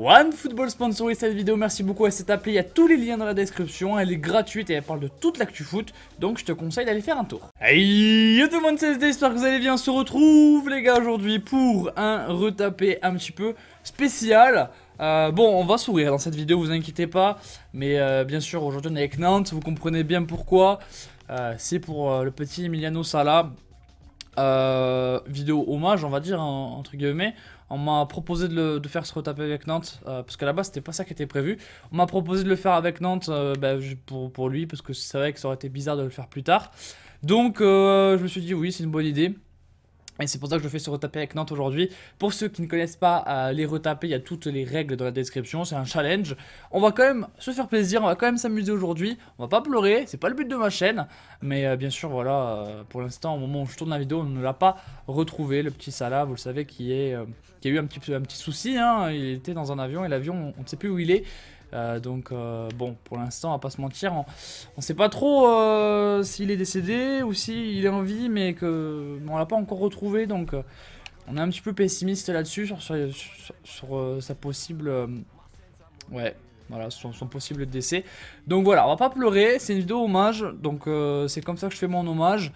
One Football sponsorise cette vidéo, merci beaucoup à cette appli, il y a tous les liens dans la description, elle est gratuite et elle parle de toute l'actu foot, donc je te conseille d'aller faire un tour. Hey yo tout le monde, c'est SD, j'espère que vous allez bien, on se retrouve les gars aujourd'hui pour un retapé un petit peu spécial. Euh, bon, on va sourire dans cette vidéo, vous inquiétez pas, mais euh, bien sûr aujourd'hui on est avec Nantes, vous comprenez bien pourquoi, euh, c'est pour le petit Emiliano Sala, vidéo hommage on va dire, entre guillemets, on m'a proposé de, le, faire se retaper avec Nantes, euh, parce qu'à la base c'était pas ça qui était prévu. On m'a proposé de le faire avec Nantes euh, ben, pour, pour, lui, parce que c'est vrai que ça aurait été bizarre de le faire plus tard. Donc, euh, je me suis dit, oui, c'est une bonne idée. Et c'est pour ça que je fais ce retaper avec Nantes aujourd'hui. Pour ceux qui ne connaissent pas euh, les retapés, il y a toutes les règles dans la description, c'est un challenge. On va quand même se faire plaisir, on va quand même s'amuser aujourd'hui. On va pas pleurer, c'est pas le but de ma chaîne. Mais euh, bien sûr, voilà, euh, pour l'instant, au moment où je tourne la vidéo, on ne l'a pas retrouvé. Le petit Salah, vous le savez, qui, est, a eu un petit, souci. Hein. Il était dans un avion et l'avion, on ne sait plus où il est. Euh, donc euh, bon, pour l'instant, à pas se mentir, on, ne sait pas trop euh, s'il est décédé ou s'il est en vie, mais que on l'a pas encore retrouvé, donc on est un petit peu pessimiste là-dessus sur, sa possible, ouais, voilà, son, possible décès. Donc voilà, on va pas pleurer, c'est une vidéo hommage, donc c'est comme ça que je fais mon hommage.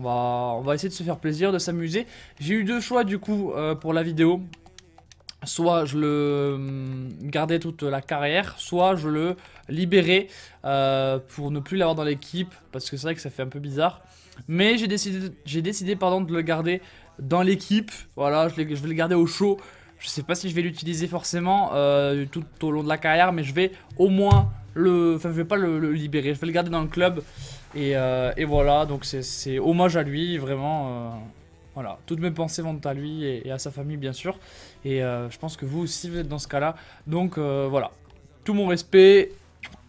On va, on va essayer de se faire plaisir, de s'amuser. J'ai eu deux choix du coup pour la vidéo soit je le hum, gardais toute la carrière, soit je le libérais euh, pour ne plus l'avoir dans l'équipe, parce que c'est vrai que ça fait un peu bizarre. Mais j'ai décidé, j'ai décidé pardon, de le garder dans l'équipe, voilà, je, vais le garder au chaud. Je sais pas si je vais l'utiliser forcément euh, tout au long de la carrière, mais je vais au moins le... Enfin, je vais pas le, libérer, je vais le garder dans le club. Et, euh, et voilà, donc c'est hommage à lui, vraiment... Voilà, toutes mes pensées vont à lui et, à sa famille bien sûr. Et euh, je pense que vous aussi vous êtes dans ce cas-là. Donc euh, voilà, tout mon respect.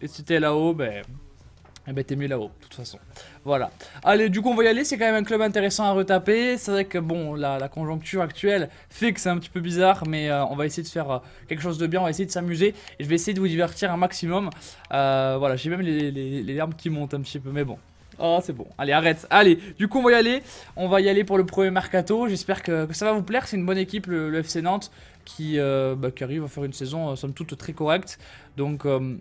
Et si t'es là-haut, ben, eh ben... t'es mieux là-haut, de toute façon. Voilà. Allez, du coup on va y aller, c'est quand même un club intéressant à retaper. C'est vrai que bon, la, conjoncture actuelle fait que c'est un petit peu bizarre, mais euh, on va essayer de faire quelque chose de bien, on va essayer de s'amuser. Et je vais essayer de vous divertir un maximum. voilà, j'ai même les, les, larmes qui montent un petit peu, mais bon. Oh, c'est bon. Allez, arrête. Allez, du coup, on va y aller. On va y aller pour le premier mercato. J'espère que, ça va vous plaire. C'est une bonne équipe, le, FC Nantes, euh, bah, qui, arrive à faire une saison, euh, somme toute, très correcte. Donc... Euh,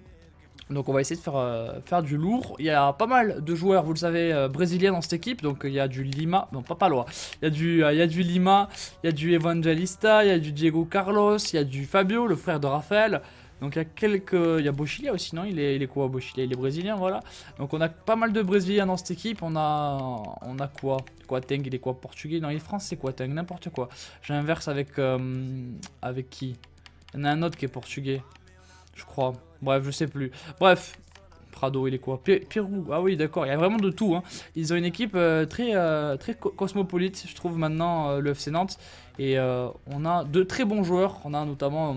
donc on va essayer de faire, faire du lourd. Il y a pas mal de joueurs, vous le savez, brésiliens dans cette équipe. Donc il y a du Lima, non pas Palois. Il y a du, il y a du Lima, il y a du Evangelista, il y a du Diego Carlos, il y a du Fabio, le frère de Raphaël. Donc il y a quelques... Il y a Bochilia aussi, non il est, quoi Bochilia Il est brésilien, voilà. Donc on a pas mal de brésiliens dans cette équipe. On a, on a quoi Quateng, il est quoi Portugais Non, il est français, Quateng, n'importe quoi. J'inverse avec... Euh, avec qui Il y en a un autre qui est portugais, je crois. Bref, je sais plus. Bref, Prado, il est quoi Pirou, ah oui d'accord, il y a vraiment de tout. Hein. Ils ont une équipe euh, très, euh, très cosmopolite, je trouve maintenant, le FC Nantes. Et on a de très bons joueurs, on a notamment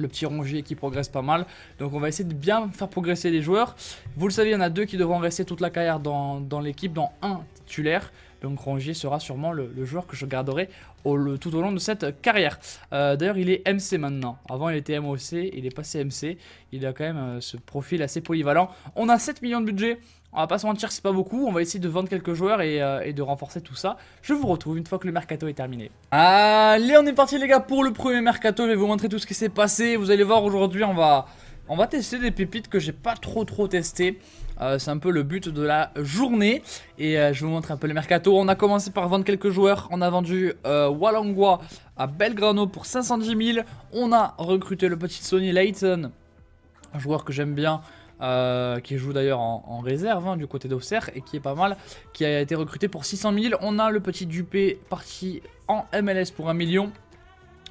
le petit Rongier qui progresse pas mal. Donc on va essayer de bien faire progresser les joueurs. Vous le savez, il y en a deux qui devront rester toute la carrière dans, l'équipe, dans un titulaire. Donc Rongier sera sûrement le, joueur que je garderai tout au long de cette carrière. Euh, d'ailleurs, il est MC maintenant. Avant, il était MOC, il est passé MC. Il a quand même euh, ce profil assez polyvalent. On a 7 millions de budget. On va pas se mentir, c'est pas beaucoup. On va essayer de vendre quelques joueurs euh, et, de renforcer tout ça. Je vous retrouve une fois que le mercato est terminé. Allez, on est parti les gars pour le premier mercato. Je vais vous montrer tout ce qui s'est passé. Vous allez voir aujourd'hui, on va, on va tester des pépites que j'ai pas trop trop testées. Euh, c'est un peu le but de la journée. Et euh, je je vous montrer un peu le mercato. On a commencé par vendre quelques joueurs. On a vendu euh, à Belgrano pour 510 000. On a recruté le petit Sony Layton, un joueur que j'aime bien. Euh, qui joue d'ailleurs en, réserve hein, du côté d'Auxerre et qui est pas mal, qui a été recruté pour 600 000. On a le petit Dupé parti en MLS pour 1 million.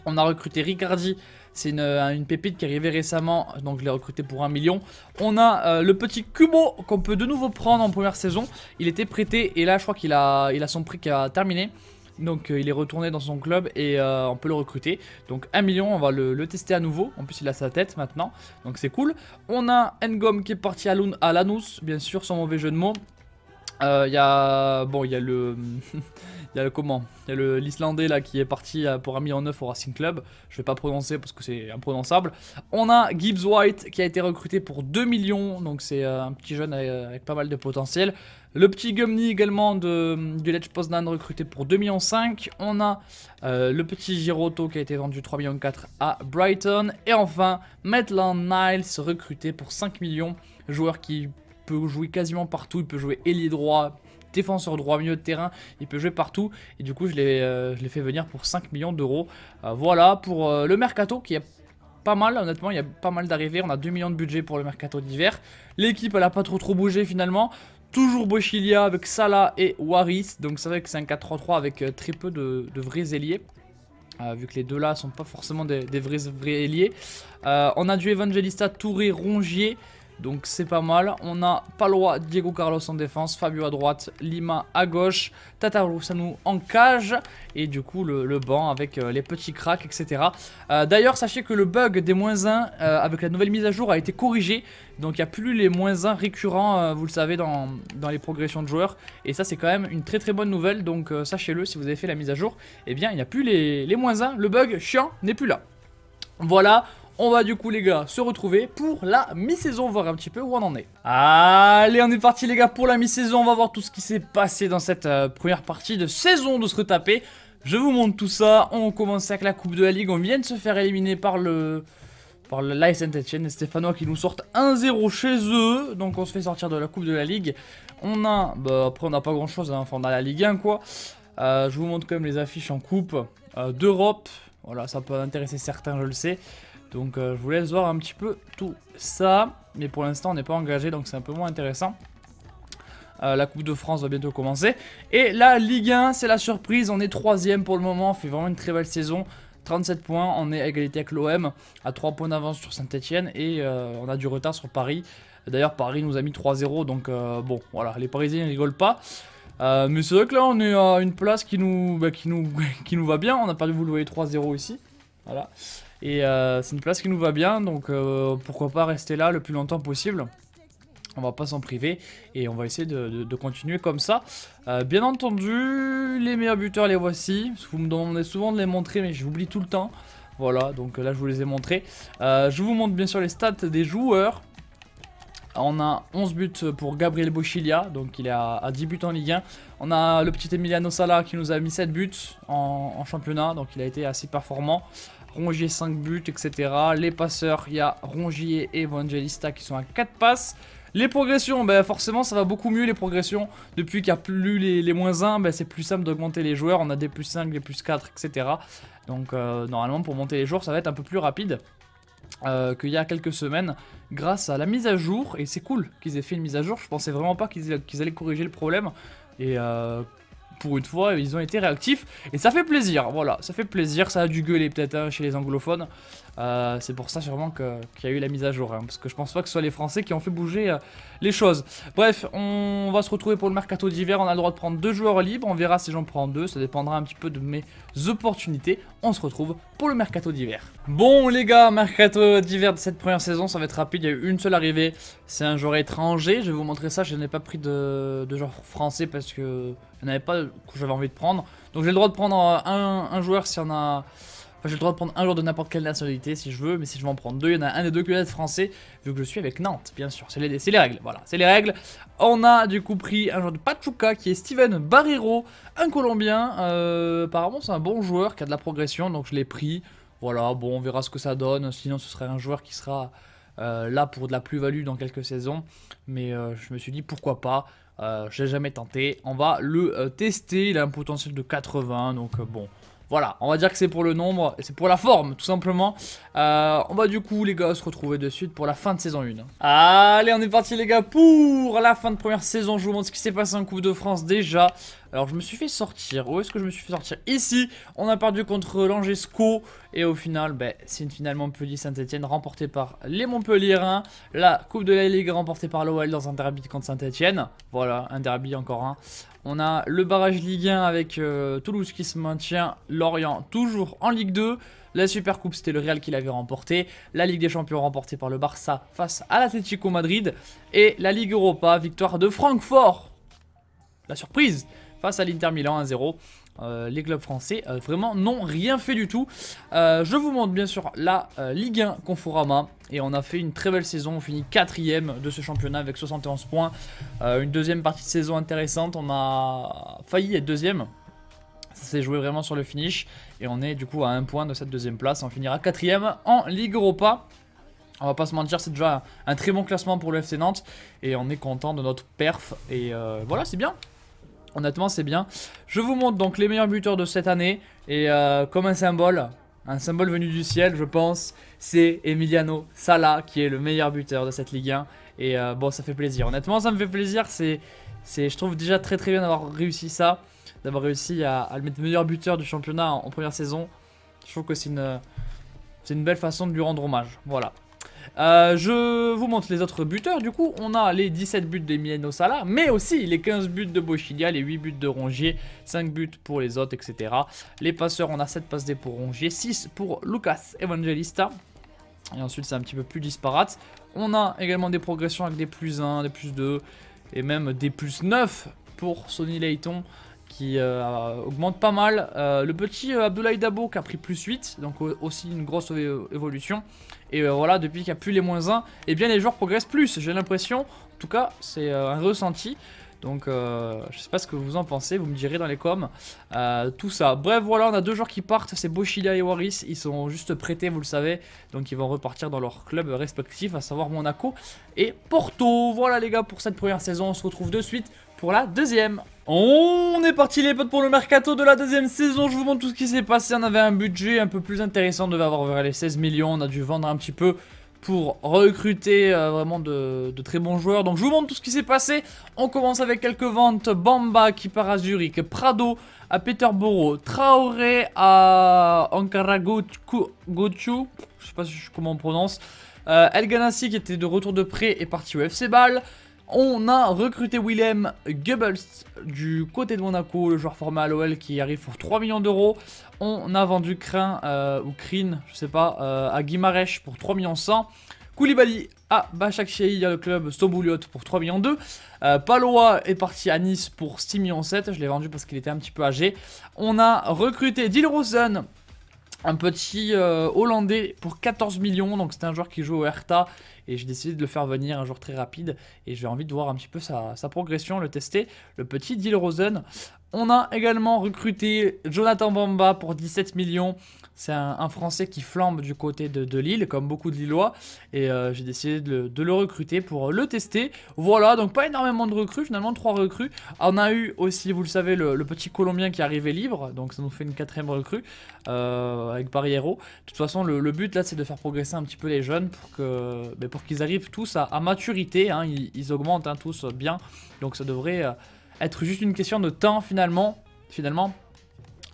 On a recruté Ricardi, c'est euh, une, pépite qui est arrivée récemment, donc je l'ai recruté pour 1 million. On a euh, le petit Kubo qu'on peut de nouveau prendre en première saison. Il était prêté et là je crois qu'il a, a son prix qui a terminé. Donc euh, il est retourné dans son club et euh, on peut le recruter. Donc 1 million, on va le, tester à nouveau. En plus il a sa tête maintenant, donc c'est cool. On a Ngom qui est parti à, Lanus, bien sûr, sans mauvais jeu de mots. Euh, il y a bon, il y a le, il y a le comment, il y a l'islandais là qui est parti euh, pour un million neuf au Racing Club. Je vais pas prononcer parce que c'est imprononçable. On a Gibbs White qui a été recruté pour 2 millions, donc c'est euh, un petit jeune avec, pas mal de potentiel. Le petit Gumny également de du Ledge Poznan recruté pour 2 millions On a le petit Giroto qui a été vendu 3 millions 4 à Brighton et enfin Maitland Niles recruté pour 5 millions, joueur qui il peut jouer quasiment partout, il peut jouer ailier droit, défenseur droit, milieu de terrain, il peut jouer partout. Et du coup, je l'ai euh, fait venir pour 5 millions d'euros. Euh, voilà pour euh, le mercato qui est pas mal, honnêtement, il y a pas mal d'arrivées. On a 2 millions de budget pour le mercato d'hiver. L'équipe, elle a pas trop trop bougé finalement. Toujours Bochilia avec Salah et Waris. Donc c'est vrai que c'est un 4-3-3 avec très peu de, vrais ailiers. vu que les deux là sont pas forcément des, vrais, vrais ailiers. on a du Evangelista, Touré, Rongier. Donc c'est pas mal. On a Palois, Diego Carlos en défense, Fabio à droite, Lima à gauche, Tataru ça en cage. Et du coup le, banc avec euh, les petits cracks, etc. Euh, d'ailleurs sachez que le bug des moins 1 euh, avec la nouvelle mise à jour a été corrigé. Donc il n'y a plus les moins 1 récurrents, vous le savez, dans, les progressions de joueurs. Et ça c'est quand même une très très bonne nouvelle. Donc sachez-le si vous avez fait la mise à jour. Eh bien il n'y a plus les, les moins 1. Le bug chiant n'est plus là. Voilà, on va du coup les gars se retrouver pour la mi-saison, voir un petit peu où on en est. Allez, on est parti les gars pour la mi-saison, on va voir tout ce qui s'est passé dans cette euh, première partie de saison de se retaper. Je vous montre tout ça, on commence avec la coupe de la ligue, on vient de se faire éliminer par le... Par le Saint-Etienne, et Stéphanois qui nous sortent 1-0 chez eux, donc on se fait sortir de la coupe de la ligue. On a, bah après on n'a pas grand chose, hein. enfin on a la Ligue 1 quoi. Euh, je vous montre quand même les affiches en coupe euh, d'Europe, voilà ça peut intéresser certains je le sais. Donc euh, je vous laisse voir un petit peu tout ça. Mais pour l'instant on n'est pas engagé donc c'est un peu moins intéressant. Euh, la Coupe de France va bientôt commencer. Et la Ligue 1, c'est la surprise. On est troisième pour le moment. On fait vraiment une très belle saison. 37 points. On est à égalité avec l'OM. À 3 points d'avance sur Saint-Etienne. Et euh, on a du retard sur Paris. D'ailleurs, Paris nous a mis 3-0. Donc bon, voilà. Les Parisiens ne rigolent pas. mais c'est vrai que là, on est à une place qui nous, bah, qui nous, qui nous va bien. On a perdu, vous le voyez, 3-0 ici. Voilà. Et euh, c'est une place qui nous va bien, donc euh, pourquoi pas rester là le plus longtemps possible. On va pas s'en priver et on va essayer de, continuer comme ça. Euh, bien entendu, les meilleurs buteurs les voici. Vous me demandez souvent de les montrer mais j'oublie tout le temps. Voilà, donc là je vous les ai montrés. je vous montre bien sûr les stats des joueurs. On a 11 buts pour Gabriel Bochilia, donc il est à, 10 buts en Ligue 1. On a le petit Emiliano Sala qui nous a mis 7 buts en championnat, donc il a été assez performant. Rongier 5 buts, etc. Les passeurs, il y a Rongier et Evangelista qui sont à 4 passes. Les progressions, ben forcément ça va beaucoup mieux les progressions. Depuis qu'il n'y a plus les, moins 1, ben, c'est plus simple d'augmenter les joueurs. On a des plus 5, des plus 4, etc. Donc euh, normalement pour monter les joueurs ça va être un peu plus rapide. Euh, qu'il y a quelques semaines grâce à la mise à jour et c'est cool qu'ils aient fait une mise à jour je pensais vraiment pas qu'ils allaient corriger le problème et euh, pour une fois, ils ont été réactifs. Et ça fait plaisir, voilà, ça fait plaisir. Ça a du gueuler peut-être hein, chez les anglophones. Euh, c'est pour ça sûrement qu'il y a eu la mise à jour, hein, parce que je pense pas que ce soit les Français qui ont fait bouger euh, les choses. Bref, on va se retrouver pour le mercato d'hiver, on a le droit de prendre deux joueurs libres, on verra si j'en prends deux, ça dépendra un petit peu de mes opportunités. On se retrouve pour le mercato d'hiver. Bon les gars, mercato d'hiver de cette première saison, ça va être rapide, il y a eu une seule arrivée, c'est un joueur étranger, je vais vous montrer ça, je n'ai pas pris de, de joueur français parce que n'y pas que j'avais envie de prendre. Donc j'ai le droit de prendre euh, un, un joueur si on a... Enfin, j'ai le droit de prendre un joueur de n'importe quelle nationalité si je veux, mais si je veux en prendre deux, il y en a un des deux qui va être français, vu que je suis avec Nantes, bien sûr. C'est les, les, règles, voilà, c'est les règles. On a du coup pris un joueur de Pachuca qui est Steven Barrero, un Colombien. Euh, apparemment, c'est un bon joueur qui a de la progression, donc je l'ai pris. Voilà, bon, on verra ce que ça donne. Sinon, ce serait un joueur qui sera euh, là pour de la plus-value dans quelques saisons. Mais euh, je me suis dit pourquoi pas. Je n'ai jamais tenté. On va le tester. Il a un potentiel de 80, donc bon. Voilà, on va dire que c'est pour le nombre, et c'est pour la forme tout simplement. Euh, on va du coup les gars se retrouver de suite pour la fin de saison 1. Allez, on est parti les gars pour la fin de première saison. Je vous montre ce qui s'est passé en Coupe de France déjà. Alors je me suis fait sortir, où est-ce que je me suis fait sortir Ici, on a perdu contre l'Angesco et au final, ben, c'est une finale Montpellier-Saint-Etienne remportée par les Montpelliérains. La Coupe de la Ligue remportée par l'OL dans un derby contre Saint-Etienne. Voilà, un derby encore un. On a le barrage Ligue 1 avec euh, Toulouse qui se maintient, Lorient toujours en Ligue 2. La Super Coupe, c'était le Real qui l'avait remporté. La Ligue des Champions remportée par le Barça face à l'Atlético Madrid. Et la Ligue Europa, victoire de Francfort. La surprise face à l'Inter Milan 1-0. Euh, les clubs français euh, vraiment n'ont rien fait du tout. Euh, je vous montre bien sûr la Ligue 1 Conforama et on a fait une très belle saison. On finit quatrième de ce championnat avec 71 points. une deuxième partie de saison intéressante. On a failli être deuxième. Ça s'est joué vraiment sur le finish et on est du coup à un point de cette deuxième place. On finira quatrième en Ligue Europa. On va pas se mentir, c'est déjà un très bon classement pour le FC Nantes et on est content de notre perf et voilà, c'est bien. Honnêtement, c'est bien. Je vous montre donc les meilleurs buteurs de cette année. Et euh, comme un symbole, un symbole venu du ciel, je pense, c'est Emiliano Sala qui est le meilleur buteur de cette Ligue 1. Et euh, bon, ça fait plaisir. Honnêtement, ça me fait plaisir. C'est, je trouve déjà très très bien d'avoir réussi ça, d'avoir réussi à, le mettre meilleur buteur du championnat en, première saison. Je trouve que c'est une, c'est une belle façon de lui rendre hommage. Voilà. Euh, je vous montre les autres buteurs. Du coup, on a les 17 buts d'Emiliano Sala, mais aussi les 15 buts de Bochilia, les 8 buts de Rongier, 5 buts pour les autres, etc. Les passeurs, on a 7 passes des pour Rongier, 6 pour Lucas Evangelista. Et ensuite, c'est un petit peu plus disparate. On a également des progressions avec des plus 1, des plus 2 et même des plus 9 pour Sonny Leighton qui euh, augmente pas mal. Euh, le petit euh, Abdoulaye Dabo qui a pris plus 8, donc aussi une grosse évolution. Et voilà, depuis qu'il n'y a plus les moins 1, Et eh bien les joueurs progressent plus, j'ai l'impression. En tout cas, c'est un ressenti. Donc je sais pas ce que vous en pensez, vous me direz dans les coms tout ça. Bref voilà, on a deux joueurs qui partent, c'est Boshida et Waris, ils sont juste prêtés vous le savez, donc ils vont repartir dans leur club respectifs, à savoir Monaco et Porto. Voilà les gars pour cette première saison, on se retrouve de suite pour la deuxième. On est parti les potes pour le mercato de la deuxième saison, je vous montre tout ce qui s'est passé, on avait un budget un peu plus intéressant, on devait avoir vers les 16 millions, on a dû vendre un petit peu pour recruter euh, vraiment de, très bons joueurs. Donc je vous montre tout ce qui s'est passé. On commence avec quelques ventes. Bamba qui part à Zurich, Prado à Peterborough, Traoré à Ankara Gochu, je sais pas comment on prononce, euh, El Ganassi qui était de retour de prêt est parti au FC Ball. On a recruté Willem Goebbels du côté de Monaco, le joueur formé à l'OL qui arrive pour 3 millions d'euros. On a vendu Crin euh, ou Crin, je sais pas, euh, à Guimarèche pour 3 millions 100. Koulibaly à a le club Stobouliot pour 3 millions 2. Euh, est parti à Nice pour 6 millions 7. Je l'ai vendu parce qu'il était un petit peu âgé. On a recruté Dil un petit euh, Hollandais pour 14 millions. Donc c'est un joueur qui joue au Hertha et j'ai décidé de le faire venir un jour très rapide. Et j'ai envie de voir un petit peu sa, progression, le tester. Le petit Deal Rosen. On a également recruté Jonathan Bamba pour 17 millions. C'est un, Français qui flambe du côté de, l'île, Lille, comme beaucoup de Lillois. Et euh, j'ai décidé de le, recruter pour le tester. Voilà, donc pas énormément de recrues, finalement trois recrues. On a eu aussi, vous le savez, le, petit Colombien qui est arrivé libre. Donc ça nous fait une quatrième recrue euh, avec Barriero. De toute façon, le, but là, c'est de faire progresser un petit peu les jeunes pour que, ben, pour qu'ils arrivent tous à, maturité. Hein. ils, augmentent hein, tous bien. Donc ça devrait euh, être juste une question de temps finalement. Finalement,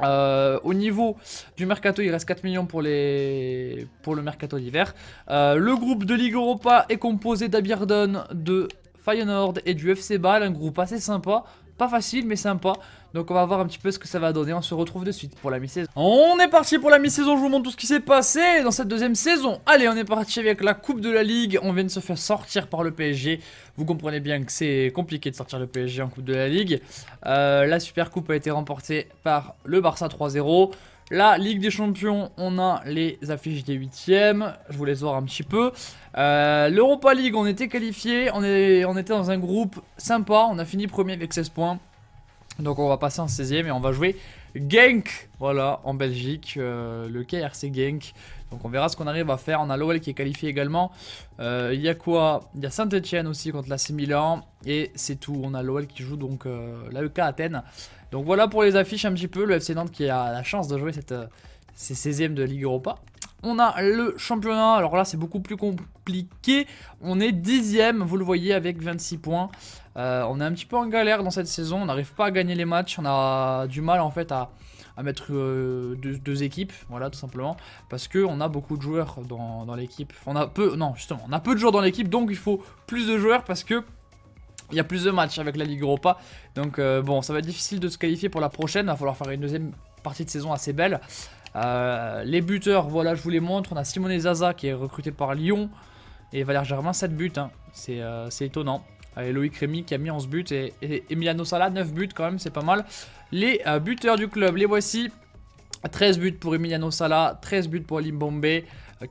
euh, au niveau du mercato, il reste 4 millions pour, les... pour le mercato d'hiver. Euh, le groupe de Ligue Europa est composé d'Abiardon, de Feyenoord et du FC Ball, un groupe assez sympa. Pas facile, mais sympa. Donc on va voir un petit peu ce que ça va donner. On se retrouve de suite pour la mi-saison. On est parti pour la mi-saison. Je vous montre tout ce qui s'est passé dans cette deuxième saison. Allez, on est parti avec la Coupe de la Ligue. On vient de se faire sortir par le PSG. Vous comprenez bien que c'est compliqué de sortir le PSG en Coupe de la Ligue. Euh, la Super Coupe a été remportée par le Barça 3-0. La Ligue des Champions, on a les affiches des huitièmes. Je vous les voir un petit peu. Euh, L'Europa League, on était qualifié. On, on était dans un groupe sympa. On a fini premier avec 16 points. Donc on va passer en 16 e et on va jouer Genk, voilà, en Belgique, euh, le KRC Genk. Donc on verra ce qu'on arrive à faire. On a l'OL qui est qualifié également. Euh, il y a quoi Il y a Saint-Etienne aussi contre la Milan. Et c'est tout. On a l'OL qui joue donc la l'AEK Athènes. Donc voilà pour les affiches un petit peu. Le FC Nantes qui a la chance de jouer cette, euh, ces 16e de Ligue Europa. On a le championnat, alors là c'est beaucoup plus compliqué, on est 10 10e, vous le voyez, avec 26 points. Euh, on est un petit peu en galère dans cette saison, on n'arrive pas à gagner les matchs, on a du mal en fait à, mettre euh, deux, équipes, voilà tout simplement, parce qu'on a beaucoup de joueurs dans, dans l'équipe. On a peu, non justement, on a peu de joueurs dans l'équipe, donc il faut plus de joueurs parce que il y a plus de matchs avec la Ligue Europa. Donc euh, bon, ça va être difficile de se qualifier pour la prochaine. Il va falloir faire une deuxième partie de saison assez belle. Euh, les buteurs, voilà, je vous les montre. On a Simone Zaza qui est recruté par Lyon. Et Valère Germain, 7 buts. Hein. Euh, c'est étonnant. Et Loïc Rémy qui a mis 11 buts. Et, et Emiliano Sala, 9 buts quand même, c'est pas mal. Les buteurs du club, les voici. 13 buts pour Emiliano Sala, 13 buts pour Limbombe,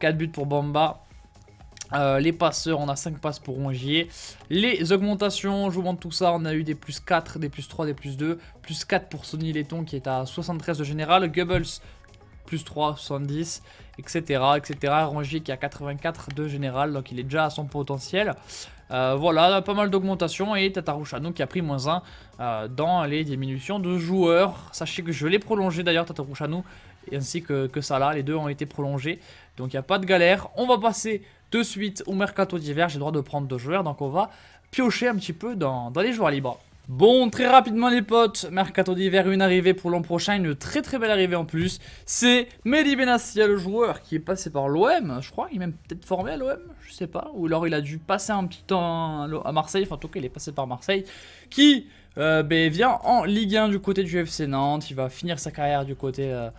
4 buts pour Bamba, euh, les passeurs, on a 5 passes pour Rongier. Les augmentations, je vous montre tout ça. On a eu des plus 4, des plus 3, des plus 2. Plus 4 pour Sony Letton qui est à 73 de général. Goebbels, plus 3, 70, etc. etc. Rongier qui est à 84 de général. Donc il est déjà à son potentiel. Euh, voilà, pas mal d'augmentations. Et Tatarushano qui a pris moins 1 euh, dans les diminutions de joueurs. Sachez que je l'ai prolongé d'ailleurs, Tatarushano ainsi que, que là Les deux ont été prolongés. Donc il n'y a pas de galère. On va passer de suite au mercato d'hiver. J'ai le droit de prendre deux joueurs. Donc on va piocher un petit peu dans, les joueurs libres. Bon, très rapidement les potes, mercato d'hiver, une arrivée pour l'an prochain, une très très belle arrivée en plus. C'est Mehdi Benassia, le joueur qui est passé par l'OM, je crois, il est même peut-être formé à l'OM, je sais pas. Ou alors il a dû passer un petit temps à Marseille, enfin en tout cas il est passé par Marseille. Qui euh, ben, vient en Ligue 1 du côté du FC Nantes, il va finir sa carrière du côté... Euh,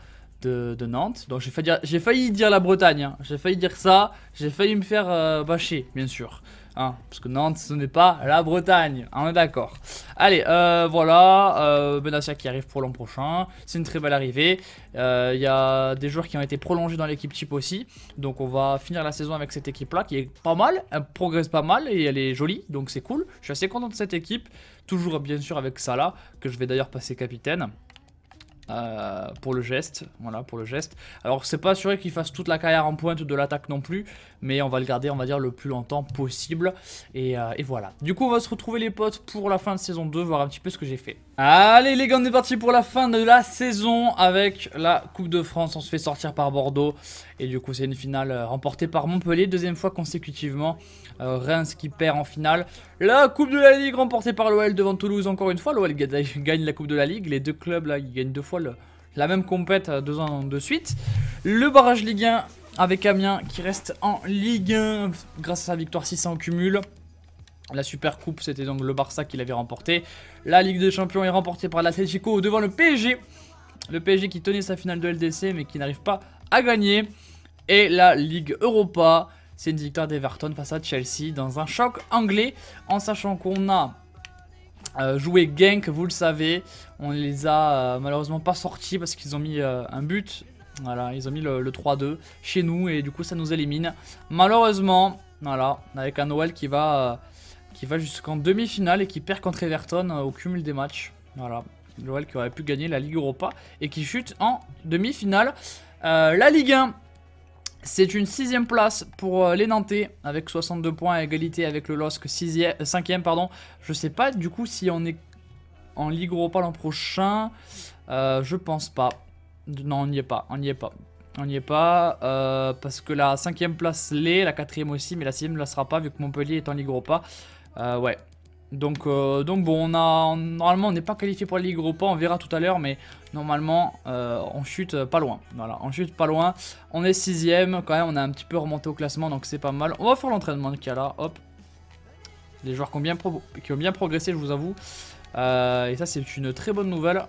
de, Nantes. Donc j'ai failli, dire la Bretagne, hein. j'ai failli dire ça, j'ai failli me faire euh, bâcher, bien sûr. Hein. parce que Nantes, ce n'est pas la Bretagne, on est d'accord. Allez, euh, voilà, euh, Benassia qui arrive pour l'an prochain, c'est une très belle arrivée. Il euh, y a des joueurs qui ont été prolongés dans l'équipe type aussi, donc on va finir la saison avec cette équipe-là qui est pas mal, elle progresse pas mal et elle est jolie, donc c'est cool. Je suis assez content de cette équipe, toujours bien sûr avec Salah, que je vais d'ailleurs passer capitaine. Euh, pour le geste, voilà, pour le geste. Alors c'est pas assuré qu'il fasse toute la carrière en pointe de l'attaque non plus, mais on va le garder, on va dire, le plus longtemps possible, et, euh, et voilà. Du coup, on va se retrouver les potes pour la fin de saison 2, voir un petit peu ce que j'ai fait. Allez les gars, on est parti pour la fin de la saison avec la Coupe de France. On se fait sortir par Bordeaux et du coup c'est une finale euh, remportée par Montpellier, deuxième fois consécutivement. Euh, Reims qui perd en finale. La Coupe de la Ligue remportée par l'OL devant Toulouse encore une fois. L'OL gagne la Coupe de la Ligue. Les deux clubs là, gagnent deux fois la même compète euh, deux ans de suite. Le barrage Ligue 1 avec Amiens qui reste en Ligue 1 grâce à sa victoire 600 au cumul. La Super Coupe, c'était donc le Barça qui l'avait remporté. La Ligue des Champions est remportée par l'Atlético devant le PSG. Le PSG qui tenait sa finale de LDC mais qui n'arrive pas à gagner. Et la Ligue Europa, c'est une victoire d'Everton face à Chelsea dans un choc anglais. En sachant qu'on a euh, joué Genk, vous le savez. On les a euh, malheureusement pas sortis parce qu'ils ont mis euh, un but. Voilà, ils ont mis le, le 3-2 chez nous et du coup ça nous élimine. Malheureusement, voilà, avec un Noël qui va qui va jusqu'en demi-finale et qui perd contre Everton euh, au cumul des matchs. Voilà, l'OL qui aurait pu gagner la Ligue Europa et qui chute en demi-finale. Euh, la Ligue 1, c'est une sixième place pour euh, les Nantais avec 62 points à égalité avec le LOSC 5 e Pardon. Je sais pas du coup si on est en Ligue Europa l'an prochain. je pense pas. Non, on n'y est pas. On n'y est pas. On n'y est pas parce que la cinquième place l'est, la quatrième aussi, mais la sixième ne la sera pas vu que Montpellier est en Ligue Europa. Euh, ouais. Donc, euh, donc bon, on a, normalement, on n'est pas qualifié pour la Ligue Europa, on verra tout à l'heure, mais normalement, euh, on chute pas loin. Voilà, on chute pas loin. On est sixième, quand même, on a un petit peu remonté au classement, donc c'est pas mal. On va faire l'entraînement de y là, hop. Les joueurs qui ont bien progressé, je vous avoue. et ça, c'est une très bonne nouvelle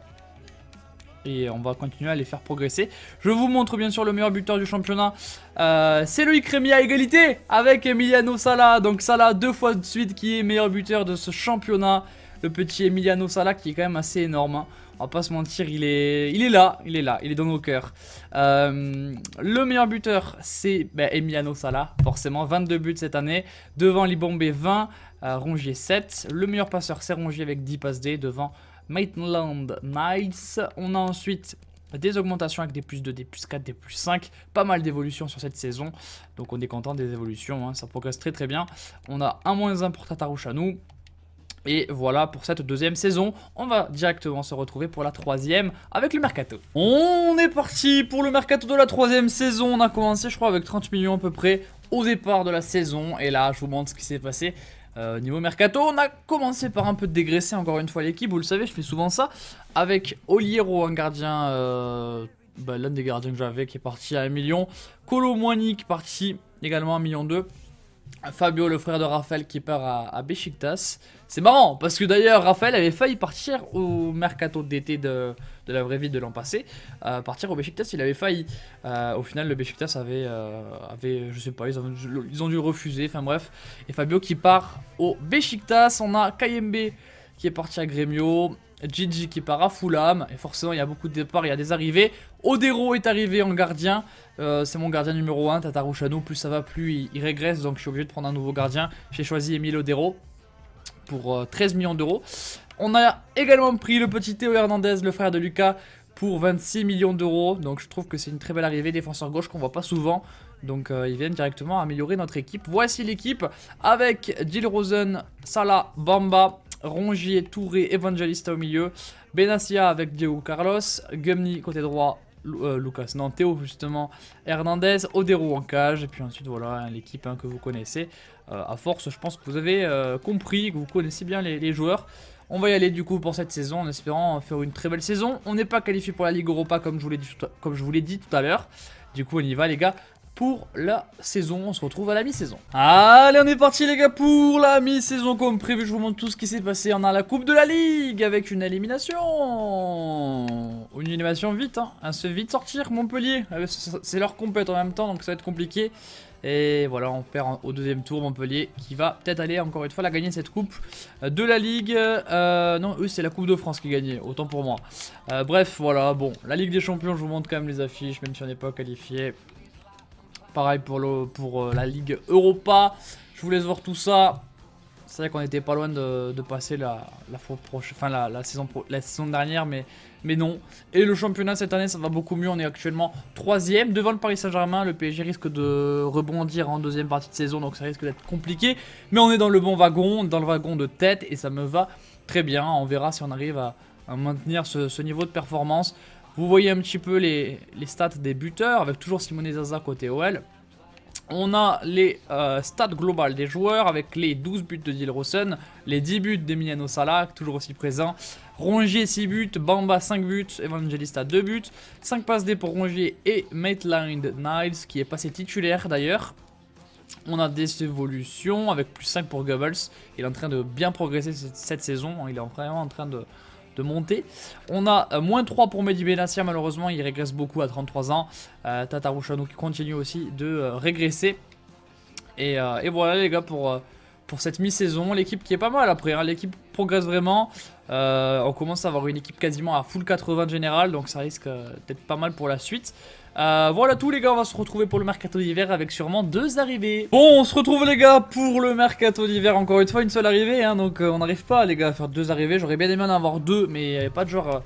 et on va continuer à les faire progresser. Je vous montre bien sûr le meilleur buteur du championnat. Euh, c'est lui, Rémy à égalité avec Emiliano Sala. Donc Sala deux fois de suite qui est meilleur buteur de ce championnat. Le petit Emiliano Sala qui est quand même assez énorme. Hein. On va pas se mentir, il est, il est là, il est là, il est dans nos cœurs. Euh, le meilleur buteur, c'est ben, Emiliano Sala, forcément, 22 buts cette année. Devant Libombé, 20, euh, Rongier, 7. Le meilleur passeur, c'est Rongier avec 10 passes D devant Maitland Nice. On a ensuite des augmentations avec des plus 2, des plus 4, des plus 5. Pas mal d'évolutions sur cette saison. Donc on est content des évolutions, hein. ça progresse très très bien. On a un moins 1 pour Tatarouche à nous. Et voilà pour cette deuxième saison, on va directement se retrouver pour la troisième avec le mercato. On est parti pour le mercato de la troisième saison, on a commencé je crois avec 30 millions à peu près au départ de la saison et là je vous montre ce qui s'est passé euh, niveau mercato, on a commencé par un peu dégraisser encore une fois l'équipe. Vous le savez, je fais souvent ça. Avec Oliero, un gardien, euh, bah, l'un des gardiens que j'avais qui est parti à 1 million. Colo qui est parti également à 1 million 2. Fabio, le frère de Raphaël, qui part à, à C'est marrant, parce que d'ailleurs, Raphaël avait failli partir au mercato d'été de, la vraie vie de l'an passé. Euh, partir au Besiktas, il avait failli. Euh, au final, le Besiktas euh, avait, je sais pas, ils ont, ils dû refuser, enfin bref. Et Fabio qui part au Besiktas. On a KMB qui est parti à Grêmio. Gigi qui part à âme Et forcément, il y a beaucoup de départs, il y a des arrivées. Odero est arrivé en gardien. Euh, c'est mon gardien numéro 1, Rocha non Plus ça va, plus il, régresse. Donc je suis obligé de prendre un nouveau gardien. J'ai choisi Emile Odero pour 13 euh, millions d'euros. On a également pris le petit Théo Hernandez, le frère de Lucas, pour 26 millions d'euros. Donc je trouve que c'est une très belle arrivée. Défenseur gauche qu'on voit pas souvent. Donc euh, ils viennent directement améliorer notre équipe. Voici l'équipe avec Jill Rosen, Salah, Bamba, Rongier, Touré, Evangelista au milieu. Benassia avec Diego Carlos. Gumni côté droit, euh, Lucas Nanteo justement, Hernandez, Odero en cage, et puis ensuite voilà l'équipe hein, que vous connaissez. A euh, à force, je pense que vous avez euh, compris, que vous connaissez bien les, joueurs. On va y aller du coup pour cette saison en espérant faire une très belle saison. On n'est pas qualifié pour la Ligue Europa comme je vous l'ai dit tout à l'heure. Du coup, on y va les gars pour la saison. On se retrouve à la mi-saison. Allez, on est parti les gars pour la mi-saison. Comme prévu, je vous montre tout ce qui s'est passé. On a la Coupe de la Ligue avec une élimination. Une élimination vite. Hein. Un se vite sortir Montpellier. Ah, c'est leur compète en même temps, donc ça va être compliqué. Et voilà, on perd au deuxième tour Montpellier qui va peut-être aller encore une fois la gagner cette coupe euh, de la Ligue. Euh, non, eux c'est la Coupe de France qui gagnait, autant pour moi. Euh, bref, voilà, bon, la Ligue des Champions, je vous montre quand même les affiches, même si on n'est pas qualifié. Pareil pour, euh, la Ligue Europa. Je vous laisse voir tout ça. C'est vrai qu'on n'était pas loin de, passer la, enfin la, saison dernière, mais, non. Et le championnat cette année, ça va beaucoup mieux. On est actuellement troisième devant le Paris Saint-Germain. Le PSG risque de rebondir en deuxième partie de saison, donc ça risque d'être compliqué. Mais on est dans le bon wagon, dans le wagon de tête, et ça me va très bien. On verra si on arrive à, maintenir ce niveau de performance. Vous voyez un petit peu les, stats des buteurs, avec toujours Simone Zaza côté OL. On a les euh, stats globales des joueurs avec les 12 buts de Dilrosen, les 10 buts d'Emiliano Salah, toujours aussi présent. Rongier 6 buts, Bamba 5 buts, Evangelista 2 buts, 5 passes D pour Rongier et Maitland Niles qui est passé titulaire d'ailleurs. On a des évolutions avec plus 5 pour Goebbels. Il est en train de bien progresser cette saison. Il est vraiment en train de, de monter. On a euh, moins 3 pour Mehdi Benassia, malheureusement, il régresse beaucoup à 33 ans. Euh, Tata qui continue aussi de euh, régresser. Et, voilà les gars pour, pour cette mi-saison. L'équipe qui est pas mal après, hein. l'équipe progresse vraiment. on commence à avoir une équipe quasiment à full 80 général, donc ça risque d'être pas mal pour la suite. Euh, voilà tout les gars, on va se retrouver pour le mercato d'hiver avec sûrement deux arrivées. Bon, on se retrouve les gars pour le mercato d'hiver, encore une fois une seule arrivée, hein, donc euh, on n'arrive pas les gars à faire deux arrivées, j'aurais bien aimé en avoir deux, mais il n'y avait pas de genre euh,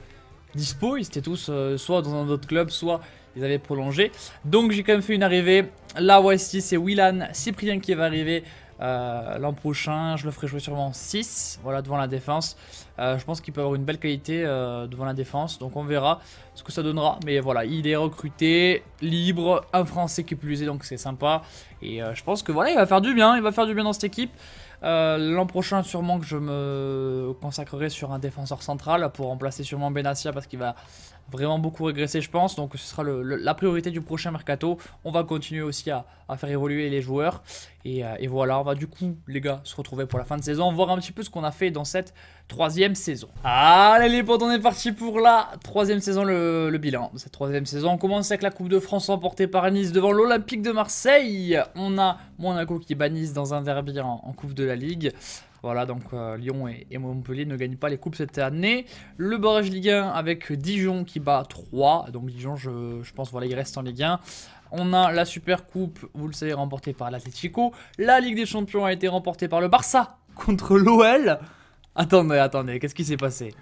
dispo, ils étaient tous soit dans un autre club, soit ils avaient prolongé. Donc j'ai quand même fait une arrivée, là voici c'est Willan, Cyprien qui va arriver, euh, l'an prochain, je le ferai jouer sûrement 6, voilà, devant la défense. Euh, je pense qu'il peut avoir une belle qualité euh, devant la défense, donc on verra ce que ça donnera. Mais voilà, il est recruté, libre, un Français qui est plus donc c'est sympa. Et je pense que voilà, il va faire du bien, il va faire du bien dans cette équipe. Euh, l'an prochain, sûrement que je me consacrerai sur un défenseur central pour remplacer sûrement Benassia parce qu'il va vraiment beaucoup régresser je pense. Donc, ce sera la priorité du prochain mercato. On va continuer aussi à, faire évoluer les joueurs. Et, euh, et, voilà, on va du coup, les gars, se retrouver pour la fin de saison, voir un petit peu ce qu'on a fait dans cette troisième saison. Allez les potes, on est parti pour la troisième saison, le, bilan de cette troisième saison. On commence avec la Coupe de France remportée par Nice devant l'Olympique de Marseille. On a Monaco qui bat Nice dans un derby en, Coupe de la Ligue. Voilà, donc euh, Lyon et, Montpellier ne gagnent pas les coupes cette année. Le barrage Ligue 1 avec Dijon qui bat 3. Donc Dijon, je, je pense, voilà, il reste en Ligue 1. On a la Super Coupe, vous le savez, remportée par l'Atletico. La Ligue des Champions a été remportée par le Barça contre l'OL. Attendez, attendez, qu'est-ce qui s'est passé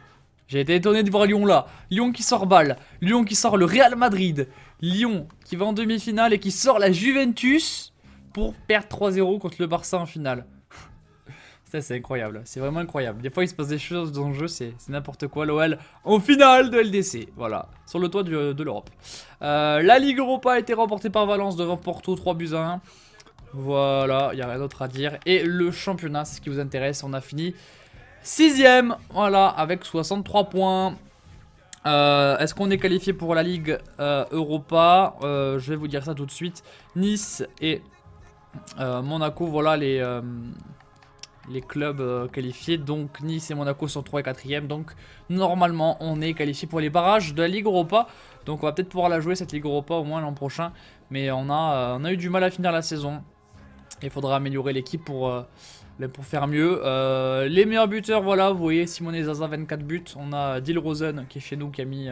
J'ai été étonné de voir Lyon là. Lyon qui sort balle. Lyon qui sort le Real Madrid. Lyon qui va en demi-finale et qui sort la Juventus pour perdre 3-0 contre le Barça en finale. Ça, c'est incroyable. C'est vraiment incroyable. Des fois, il se passe des choses dans le jeu, c'est n'importe quoi. L'OL en finale de LDC. Voilà. Sur le toit de l'Europe. Euh, la Ligue Europa a été remportée par Valence devant Porto, 3 buts à 1. Voilà, il n'y a rien d'autre à dire. Et le championnat, c'est ce qui vous intéresse. On a fini Sixième, voilà, avec 63 points. Euh, est-ce qu'on est qualifié pour la Ligue euh, Europa euh, Je vais vous dire ça tout de suite. Nice et Monaco, voilà les, les clubs qualifiés. Donc Nice et Monaco sont 3 et 4e. Donc normalement, on est qualifié pour les barrages de la Ligue Europa. Donc on va peut-être pouvoir la jouer cette Ligue Europa au moins l'an prochain. Mais on a, on a eu du mal à finir la saison. Il faudra améliorer l'équipe pour pour faire mieux. Euh, les meilleurs buteurs, voilà, vous voyez, Simone Zaza, 24 buts. On a Dil Rosen qui est chez nous, qui a mis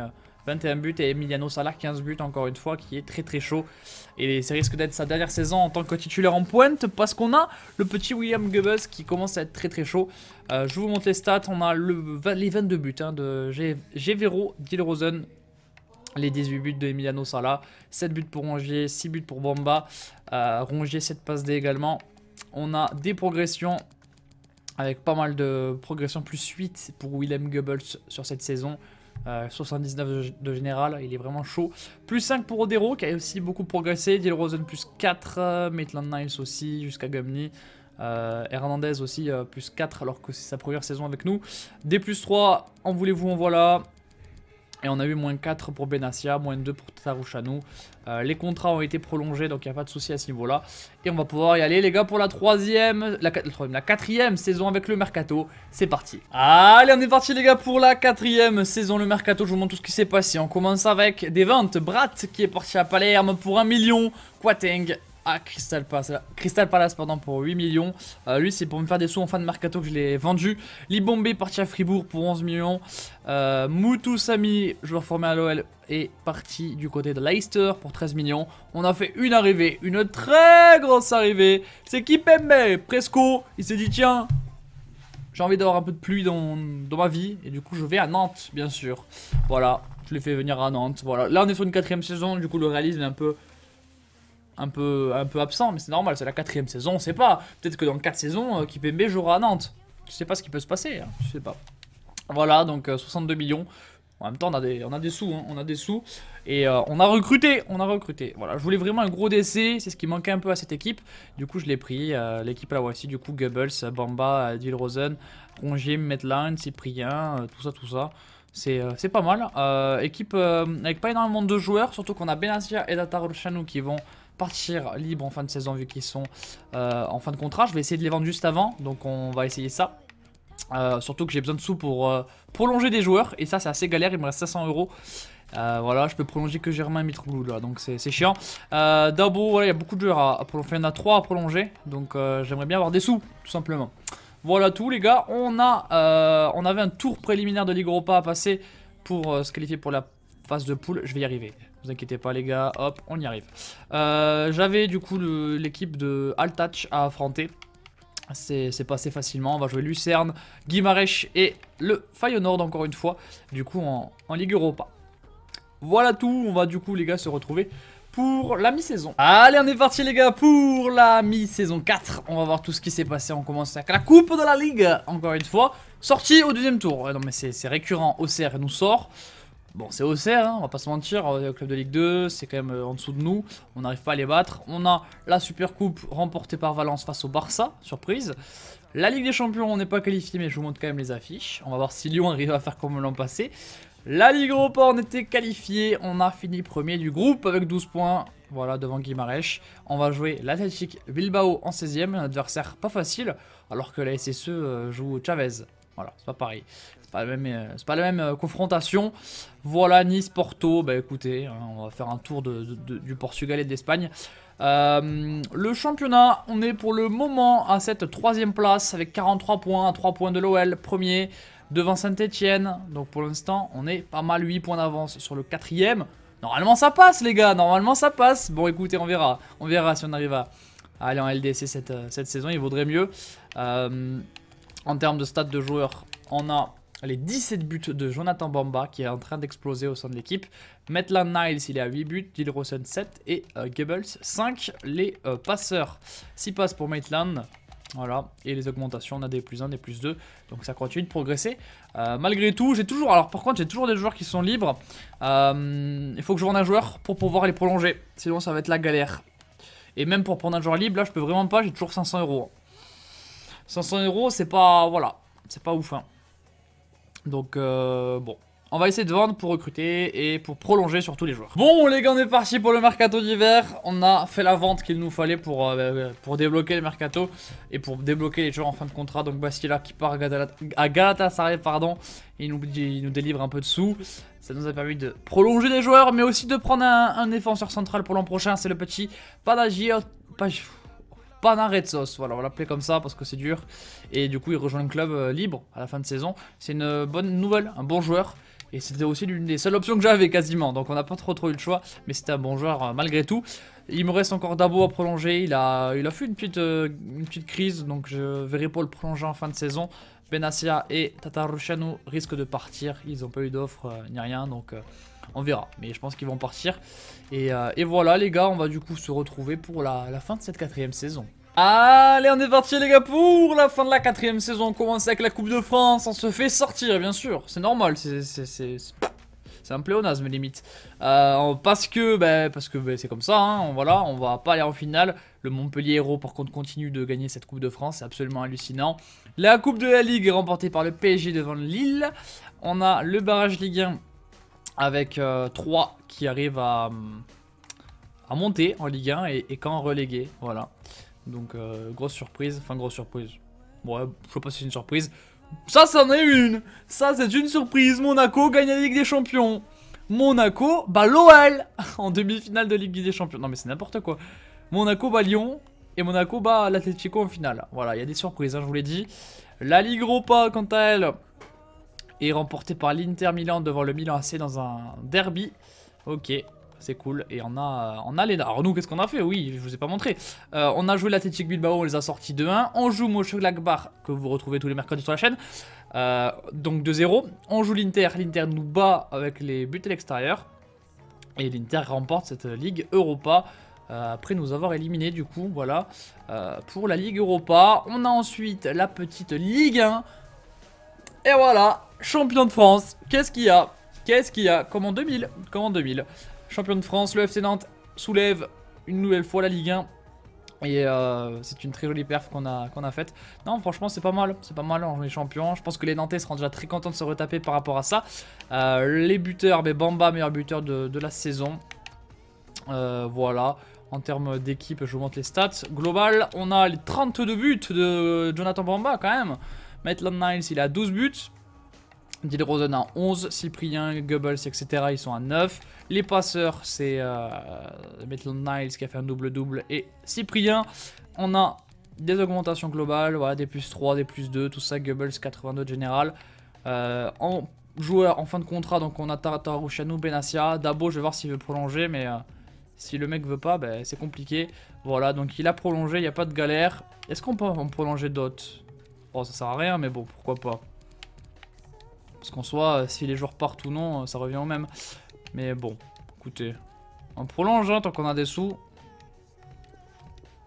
21 euh, buts. Et Emiliano Sala 15 buts, encore une fois, qui est très très chaud. Et ça risque d'être sa dernière saison en tant que titulaire en pointe, parce qu'on a le petit William Goebbels qui commence à être très très chaud. Euh, je vous montre les stats. On a les 22 buts hein, de Gevero, Dil Rosen, les 18 buts de Emiliano Sala, 7 buts pour Rongier, 6 buts pour Bomba, Rongier 7 passes D également, on a des progressions avec pas mal de progressions plus 8 pour Willem Goebbels sur cette saison. 79 euh, de général, il est vraiment chaud. Plus 5 pour Odero qui a aussi beaucoup progressé. Dill Rosen plus 4, Maitland Niles aussi jusqu'à Gumney. Euh, Hernandez aussi euh, plus 4 alors que c'est sa première saison avec nous. D plus 3, en voulez-vous, en voilà. Et on a eu moins 4 pour Benassia, moins 2 pour Tarouchanou. Euh, les contrats ont été prolongés, donc il n'y a pas de souci à ce niveau-là. Et on va pouvoir y aller, les gars, pour la troisième, la, la, la quatrième saison avec le Mercato. C'est parti. Allez, on est parti, les gars, pour la quatrième saison, le Mercato. Je vous montre tout ce qui s'est passé. On commence avec des ventes. Brat qui est parti à Palerme pour un million. Quateng à Crystal Palace. Crystal Palace pardon, pour 8 millions. Euh, lui, c'est pour me faire des sous en fin de mercato que je l'ai vendu. Libombé parti à Fribourg pour 11 millions. Euh, Sami, joueur formé à l'OL, est parti du côté de Leicester pour 13 millions. On a fait une arrivée, une très grosse arrivée. C'est Kipembe, Presco. Il s'est dit, tiens, j'ai envie d'avoir un peu de pluie dans, ma vie. Et du coup, je vais à Nantes, bien sûr. Voilà, je l'ai fait venir à Nantes. Voilà, là, on est sur une quatrième saison. Du coup, le réalisme est un peu un peu, un peu absent, mais c'est normal, c'est la quatrième saison, on sait pas. Peut-être que dans quatre saisons, euh, Kipembe jouera à Nantes. Tu sais pas ce qui peut se passer, hein, Je sais pas. Voilà, donc 62 euh, millions. En même temps, on a des, on a des sous, hein, on a des sous. Et euh, on a recruté, on a recruté. Voilà, je voulais vraiment un gros décès, c'est ce qui manquait un peu à cette équipe. Du coup, je l'ai pris, l'équipe là la voici, du coup, Goebbels, Bamba, Rosen Rongim, Medline, Cyprien, tout ça, tout ça. C'est pas mal. équipe avec pas énormément de joueurs, surtout qu'on a Benassia et Datarolchanou qui vont partir libre en fin de saison vu qu'ils sont euh, en fin de contrat. Je vais essayer de les vendre juste avant, donc on va essayer ça. Euh, surtout que j'ai besoin de sous pour euh, prolonger des joueurs et ça c'est assez galère, il me reste 500 euros. voilà, je peux prolonger que Germain et là, donc c'est chiant. D'abord il y a beaucoup de joueurs à, prolonger, il y en a 3 à prolonger, donc j'aimerais bien avoir des sous, tout simplement. Voilà tout les gars, on, a, on avait un tour préliminaire de Ligue Europa à passer pour se qualifier pour la phase de poule, je vais y arriver vous inquiétez pas les gars, hop, on y arrive. Euh, j'avais du coup l'équipe de Altach à affronter. C'est passé facilement, on va jouer Lucerne, Guimarèche et le Feyenoord encore une fois, du coup en, Ligue Europa. Voilà tout, on va du coup les gars se retrouver pour la mi-saison. Allez, on est parti les gars pour la mi-saison 4. On va voir tout ce qui s'est passé. On commence avec la Coupe de la Ligue, encore une fois. Sortie au deuxième tour. Non mais c'est récurrent, OCR nous sort. Bon, c'est au hein, on va pas se mentir, le euh, club de Ligue 2, c'est quand même euh, en dessous de nous, on n'arrive pas à les battre. On a la Super Coupe remportée par Valence face au Barça, surprise. La Ligue des Champions, on n'est pas qualifié, mais je vous montre quand même les affiches. On va voir si Lyon arrive à faire comme l'an passé. La Ligue Europa, on était qualifié, on a fini premier du groupe avec 12 points, voilà, devant Guimarèche. On va jouer l'Athletic Bilbao en 16ème, un adversaire pas facile, alors que la SSE euh, joue Chavez. Voilà, c'est pas pareil. C'est pas la même, euh, pas même euh, confrontation. Voilà, Nice, Porto. Bah écoutez, hein, on va faire un tour du Portugal et d'Espagne. l'Espagne euh, le championnat, on est pour le moment à cette troisième place avec 43 points, 3 points de l'OL, premier devant Saint-Etienne. Donc pour l'instant, on est pas mal 8 points d'avance sur le quatrième. Normalement ça passe les gars, normalement ça passe. Bon écoutez, on verra. On verra si on arrive à, aller en LDC cette, cette saison, il vaudrait mieux. Euh, en termes de stats de joueurs, on a les 17 buts de Jonathan Bamba qui est en train d'exploser au sein de l'équipe. Maitland Niles, il est à 8 buts, Dilrosen Rosen 7 et euh, Goebbels 5. Les euh, passeurs, 6 passes pour Maitland. Voilà, et les augmentations, on a des plus 1, des plus 2, donc ça continue de progresser. Euh, malgré tout, j'ai toujours, alors par contre, j'ai toujours des joueurs qui sont libres. il faut que je vende un joueur pour pouvoir les prolonger, sinon ça va être la galère. Et même pour prendre un joueur libre, là je peux vraiment pas, j'ai toujours 500 euros. Hein. 500 euros, c'est pas... Voilà, c'est pas ouf. Hein. Donc, euh, bon. On va essayer de vendre pour recruter et pour prolonger surtout les joueurs. Bon les gars, on est parti pour le mercato d'hiver. On a fait la vente qu'il nous fallait pour, euh, pour débloquer le mercato et pour débloquer les joueurs en fin de contrat. Donc Bastila qui part à Galatasaray, pardon. Il nous, nous délivre un peu de sous. Ça nous a permis de prolonger les joueurs, mais aussi de prendre un, défenseur central pour l'an prochain. C'est le petit Panagiot sauce Voilà, on va comme ça parce que c'est dur. Et du coup, il rejoint le club euh, libre à la fin de saison. C'est une euh, bonne nouvelle, un bon joueur. Et c'était aussi l'une des seules options que j'avais quasiment. Donc on n'a pas trop trop eu le choix. Mais c'était un bon joueur euh, malgré tout. Il me reste encore Dabo à prolonger. Il a, il a fait une petite, une petite crise. Donc je verrai pour le prolonger en fin de saison. Benassia et Tatarushanu risquent de partir. Ils n'ont pas eu d'offre ni rien. Donc on verra. Mais je pense qu'ils vont partir. Euh, et, voilà les gars, on va du coup se retrouver pour la, fin de cette quatrième saison. Allez, on est parti les gars pour la fin de la quatrième saison. On commence avec la Coupe de France, on se fait sortir bien sûr. C'est normal, c'est... C'est un pléonasme limite. Euh, parce que ben, parce que ben, c'est comme ça, hein. on, voilà, on va pas aller en finale. Le Montpellier Héros par contre continue de gagner cette Coupe de France, c'est absolument hallucinant. La Coupe de la Ligue est remportée par le PSG devant Lille. On a le barrage Ligue 1 avec 3 euh, qui arrivent à, euh, à, monter en Ligue 1 et, et quand relégué. Voilà. Donc euh, grosse surprise, enfin grosse surprise. Bon, je sais pas si c'est une surprise. Ça, c'en est une Ça, c'est une surprise Monaco gagne la Ligue des Champions Monaco bat l'OL en demi-finale de Ligue des Champions. Non, mais c'est n'importe quoi. Monaco bat Lyon et Monaco bat l'Atlético en finale. Voilà, il y a des surprises, hein, je vous l'ai dit. La Ligue Europa, quant à elle, et remporté par l'Inter Milan devant le Milan AC dans un derby. Ok, c'est cool. Et on a, on a Alors nous, qu'est-ce qu'on a fait Oui, je vous ai pas montré. Euh, on a joué l'Athletic Bilbao, on les a sortis 2-1. On joue Lagbar que vous retrouvez tous les mercredis sur la chaîne. Euh, donc 2-0. On joue l'Inter, l'Inter nous bat avec les buts à l'extérieur. Et l'Inter remporte cette Ligue Europa. Euh, après nous avoir éliminés du coup, voilà, pour la Ligue Europa. On a ensuite la petite Ligue 1. Et voilà, champion de France. Qu'est-ce qu'il y a Qu'est-ce qu'il y a Comme en 2000. Comme en 2000. Champion de France, le FC Nantes soulève une nouvelle fois la Ligue 1. Et euh, c'est une très jolie perf qu'on a, a faite. Non, franchement, c'est pas mal. C'est pas mal, les les champion. Je pense que les Nantais seront déjà très contents de se retaper par rapport à ça. Euh, les buteurs, mais ben, Bamba, meilleur buteur de, la saison. Euh, voilà. En termes d'équipe, je vous montre les stats. Global, on a les 32 buts de Jonathan Bamba quand même. Maitland Niles, il a 12 buts. Rosen à 11, Cyprien, Goebbels, etc. Ils sont à 9. Les passeurs, c'est euh, Niles qui a fait un double-double et Cyprien. On a des augmentations globales, voilà, des plus 3, des plus 2, tout ça, Goebbels 82 de général. Euh, en joueur en fin de contrat, donc on a Shannou, Benassia, Dabo, je vais voir s'il veut prolonger, mais euh, si le mec veut pas, ben, c'est compliqué. Voilà, donc il a prolongé, il n'y a pas de galère. Est-ce qu'on peut en prolonger d'autres Oh ça sert à rien, mais bon, pourquoi pas. Parce qu'en soit euh, si les joueurs partent ou non, euh, ça revient au même. Mais bon, écoutez. On prolonge hein, tant qu'on a des sous.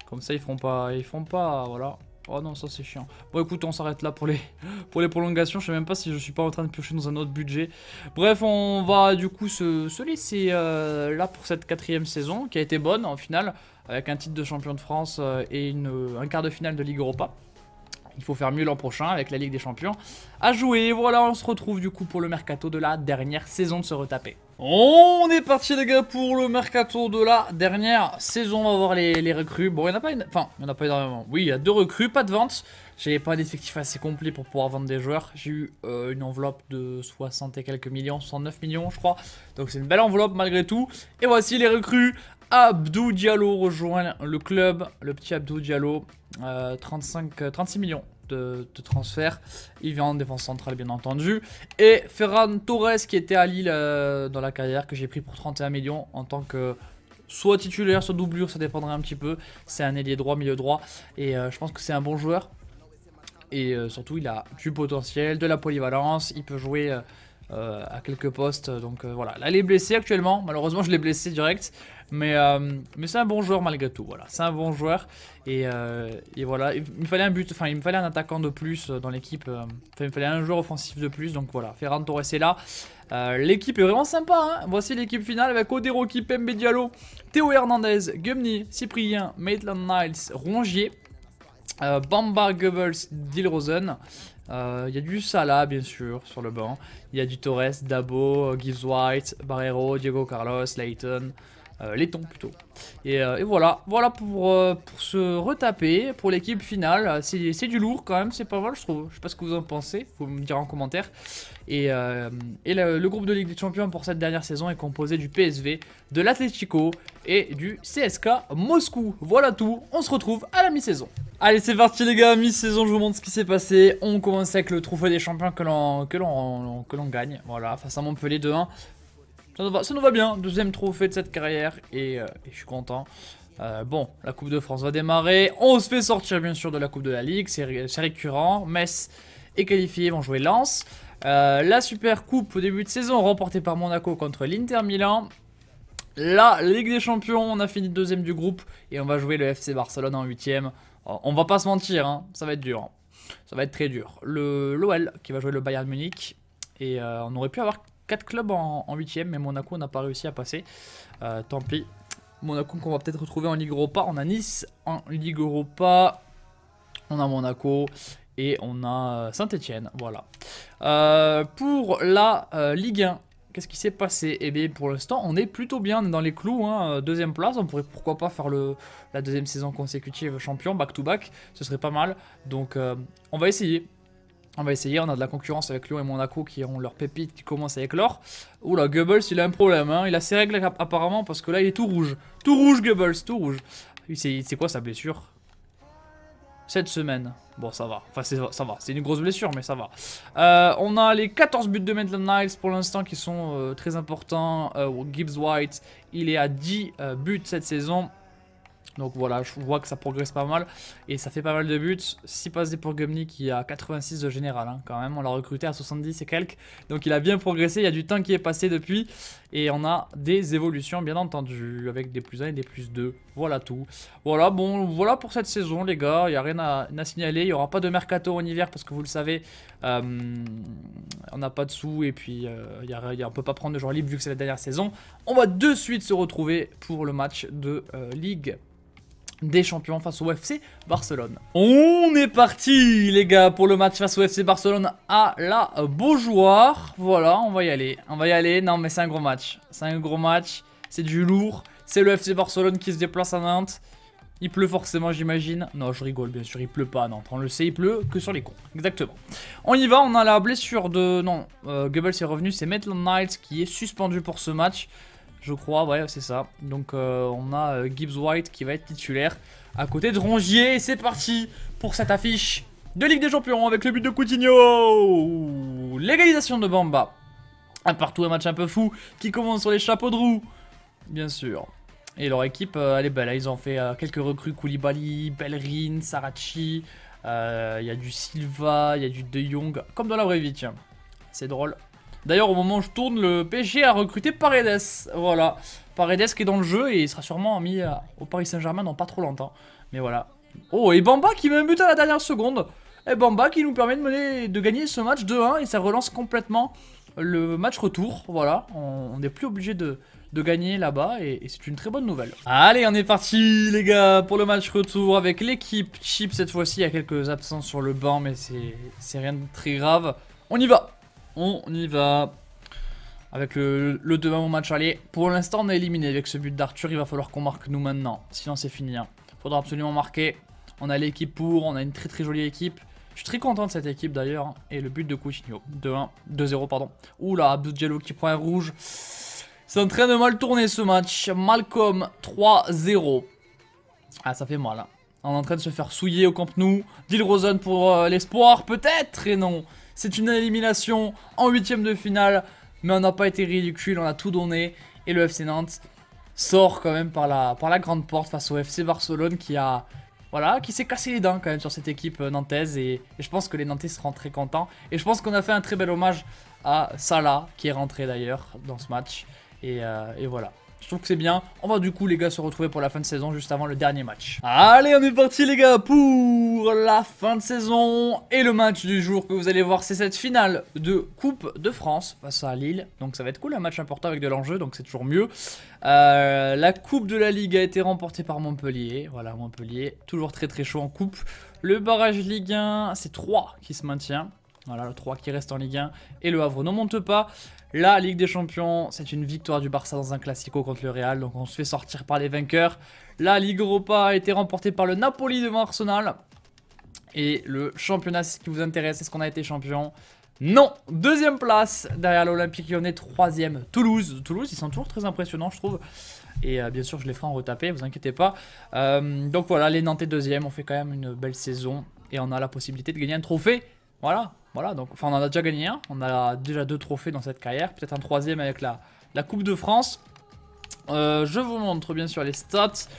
Comme ça, ils feront pas. Ils font pas. Voilà. Oh non, ça c'est chiant. Bon, écoute, on s'arrête là pour les, pour les prolongations. Je sais même pas si je suis pas en train de piocher dans un autre budget. Bref, on va du coup se, laisser euh, là pour cette quatrième saison qui a été bonne en finale avec un titre de champion de France et une, un quart de finale de Ligue Europa il faut faire mieux l'an prochain avec la Ligue des Champions à jouer. Voilà, on se retrouve du coup pour le mercato de la dernière saison de se retaper. On est parti les gars pour le mercato de la dernière saison. On va voir les, recrues. Bon, il n'y en a pas une... Enfin, il n'y en a pas énormément. Oui, il y a deux recrues, pas de vente. J'avais pas un effectif assez complet pour pouvoir vendre des joueurs. J'ai eu euh, une enveloppe de 60 et quelques millions, 109 millions je crois. Donc c'est une belle enveloppe malgré tout. Et voici les recrues Abdou Diallo rejoint le club, le petit Abdou Diallo, 35, euh, 36 euh, millions de, transferts, transfert. Il vient en défense centrale, bien entendu. Et Ferran Torres, qui était à Lille euh, dans la carrière, que j'ai pris pour 31 millions en tant que soit titulaire, soit doublure, ça dépendrait un petit peu. C'est un ailier droit, milieu droit. Et je pense que c'est un bon joueur. Et surtout, il a du potentiel, de la polyvalence. Il peut jouer euh, à quelques postes. Donc euh, voilà, là il est blessé actuellement. Malheureusement, je l'ai blessé direct. Mais, euh, mais c'est un bon joueur malgré tout. Voilà, c'est un bon joueur. Et, et, voilà, il me fallait un but, enfin il me fallait un attaquant de plus dans l'équipe. Enfin, il me fallait un joueur offensif de plus. Donc voilà, Ferran Torres est là. l'équipe est vraiment sympa. Hein. Voici l'équipe finale avec Odero, Kipembe Diallo, Théo Hernandez, Gumni, Cyprien, Maitland Niles, Rongier. Bamba Goebbels, Dilrosen, euh, il y a du Salah, bien sûr, sur le banc. Il y a du Torres, Dabo, euh, Gives White, Barrero, Diego Carlos, Leighton... Euh, les laiton plutôt. Euh, et, voilà, voilà pour, euh, pour se retaper, pour l'équipe finale. C'est du lourd quand même, c'est pas mal je trouve. Je sais pas ce que vous en pensez, vous me direz en commentaire. Et, et le, groupe de Ligue des Champions pour cette dernière saison est composé du PSV, de l'Atletico et du CSK Moscou. Voilà tout, on se retrouve à la mi-saison. Allez c'est parti les gars, mi-saison je vous montre ce qui s'est passé. On commence avec le trophée des champions que l'on gagne, voilà, face à Montpellier 2-1 ça nous, va, bien, deuxième trophée de cette carrière et, euh, je suis content. Euh, bon, la Coupe de France va démarrer. On se fait sortir bien sûr de la Coupe de la Ligue, c'est récurrent. Metz est qualifié, vont jouer Lens. Euh, la Super Coupe au début de saison remportée par Monaco contre l'Inter Milan. La Ligue des Champions, on a fini deuxième du groupe et on va jouer le FC Barcelone en huitième. Oh, on va pas se mentir, hein, ça va être dur. Hein. Ça va être très dur. L'OL qui va jouer le Bayern Munich et on aurait pu avoir 4 clubs en, huitième. 8ème, mais Monaco n'a pas réussi à passer. Euh, tant pis. Monaco qu'on va peut-être retrouver en Ligue Europa. On a Nice en Ligue Europa. On a Monaco. Et on a euh, Saint-Etienne. Voilà. Euh, pour la Ligue 1. Qu'est-ce qui s'est passé Eh bien, pour l'instant, on est plutôt bien, on est dans les clous, hein. deuxième place. On pourrait pourquoi pas faire la deuxième saison consécutive champion, back to -back, ce serait pas mal. Donc, on va essayer. On va essayer, on a de la concurrence avec Lyon et Monaco qui ont leur pépite qui commence avec l'or. Oula, Goebbels, il a un problème, hein. il a ses règles apparemment parce que là il est tout rouge. Tout rouge, Goebbels, tout rouge. C'est quoi sa blessure cette semaine. Bon, ça va. Enfin, ça va. C'est une grosse blessure, mais ça va. Euh, on a les 14 buts de Maitland Niles pour l'instant qui sont euh, très importants. Euh, Gibbs White, il est à 10 buts cette saison. Donc voilà, je vois que ça progresse pas mal. Et ça fait pas mal de buts. 6 passes pour Gumni qui a 86 de général hein, quand même. On l'a recruté à 70 et quelques. Donc il a bien progressé. Il y a du temps qui est passé depuis. Et on a des évolutions bien entendu. Avec des plus 1 et des plus 2. Voilà tout. Voilà, bon, voilà pour cette saison les gars. Il n'y a rien à, signaler. Il n'y aura pas de mercato en hiver parce que vous le savez. Euh, on n'a pas de sous. Et puis on euh, y a, on peut pas prendre de joueurs libres vu que c'est la dernière saison. On va de suite se retrouver pour le match de euh, Ligue des champions face au FC Barcelone. On est parti les gars pour le match face au FC Barcelone à la Beaujoire. Voilà, on va y aller. On va y aller. Non mais c'est un gros match. C'est un gros match. C'est du lourd. C'est le FC Barcelone qui se déplace à Nantes. Il pleut forcément, j'imagine. Non, je rigole, bien sûr, il pleut pas Non, Nantes. On le sait, il pleut que sur les cons. Exactement. On y va, on a la blessure de... Non, euh, Goebbels est revenu, c'est Maitland Knights qui est suspendu pour ce match je crois, ouais, c'est ça. Donc euh, on a euh, Gibbs White qui va être titulaire à côté de Rongier. C'est parti pour cette affiche de Ligue des Champions avec le but de Coutinho. L'égalisation de Bamba. Un partout, un match un peu fou qui commence sur les chapeaux de roue, bien sûr. Et leur équipe, euh, elle est belle. Hein. Ils ont fait quelques recrues Koulibaly, Bellerin, Sarachi. Il y a du Silva, il y a du De Jong, comme dans la vraie vie, tiens. C'est drôle. D'ailleurs, au moment où je tourne, le PSG a recruté Paredes. Voilà, Paredes qui est dans le jeu et il sera sûrement mis au Paris Saint-Germain dans pas trop longtemps. Mais voilà. Oh, et Bamba qui met un but à la dernière seconde. Et Bamba qui nous permet de, gagner ce match 2-1 et ça relance complètement le match retour. Voilà, on n'est plus obligé de, gagner là-bas et, c'est une très bonne nouvelle. Allez, on est parti les gars pour le match retour avec l'équipe Chip cette fois-ci. Il y a quelques absences sur le banc mais c'est rien de très grave. On y va on y va. Avec le, le 2 au match aller. Pour l'instant, on est éliminé avec ce but d'Arthur. Il va falloir qu'on marque nous maintenant. Sinon, c'est fini. Hein. Faudra absolument marquer. On a l'équipe pour. On a une très très jolie équipe. Je suis très content de cette équipe d'ailleurs. Hein. Et le but de Coutinho. 2-1. 2-0, pardon. Oula, Abdou qui prend un rouge. C'est en train de mal tourner ce match. Malcolm, 3-0. Ah, ça fait mal. Hein. On est en train de se faire souiller au Camp Nou. Deal Rosen pour euh, l'espoir, peut-être. Et non. C'est une élimination en huitième de finale, mais on n'a pas été ridicule, on a tout donné. Et le FC Nantes sort quand même par la, par la grande porte face au FC Barcelone qui a... Voilà, qui s'est cassé les dents quand même sur cette équipe euh, nantaise et, je pense que les Nantais seront très contents. Et je pense qu'on a fait un très bel hommage à Salah qui est rentré d'ailleurs dans ce match. et euh, voilà. Je trouve que c'est bien. On va du coup les gars se retrouver pour la fin de saison juste avant le dernier match. Allez on est parti les gars pour la fin de saison. Et le match du jour que vous allez voir c'est cette finale de Coupe de France face à Lille. Donc ça va être cool un match important avec de l'enjeu donc c'est toujours mieux. Euh, la Coupe de la Ligue a été remportée par Montpellier. Voilà Montpellier toujours très très chaud en Coupe. Le barrage Ligue 1 c'est 3 qui se maintient. Voilà, le 3 qui reste en Ligue 1 et le Havre ne monte pas. La Ligue des Champions, c'est une victoire du Barça dans un classico contre le Real, donc on se fait sortir par les vainqueurs. La Ligue Europa a été remportée par le Napoli devant Arsenal. Et le championnat, c'est ce qui vous intéresse, est-ce qu'on a été champion non, deuxième place derrière l'Olympique Lyonnais, troisième Toulouse. Toulouse, ils sont toujours très impressionnants, je trouve. Et euh, bien sûr, je les ferai en retaper, vous inquiétez pas. Euh, donc voilà, les Nantais deuxième, on fait quand même une belle saison et on a la possibilité de gagner un trophée. Voilà, voilà, donc enfin, on en a déjà gagné un. On a déjà deux trophées dans cette carrière. Peut-être un troisième avec la, la Coupe de France. Euh, je vous montre bien sûr les stats.